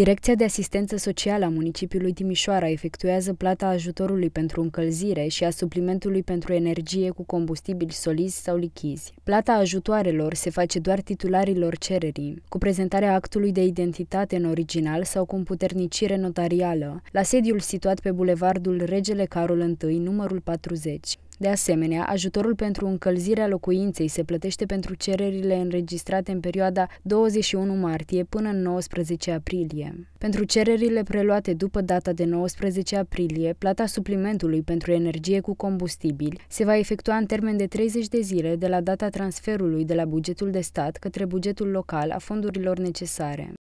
Direcția de Asistență Socială a municipiului Timișoara efectuează plata ajutorului pentru încălzire și a suplimentului pentru energie cu combustibili solizi sau lichizi. Plata ajutoarelor se face doar titularilor cererii, cu prezentarea actului de identitate în original sau cu puternicire notarială, la sediul situat pe bulevardul Regele Carol I, numărul 40. De asemenea, ajutorul pentru încălzirea locuinței se plătește pentru cererile înregistrate în perioada 21 martie până în 19 aprilie. Pentru cererile preluate după data de 19 aprilie, plata suplimentului pentru energie cu combustibili se va efectua în termen de 30 de zile de la data transferului de la bugetul de stat către bugetul local a fondurilor necesare.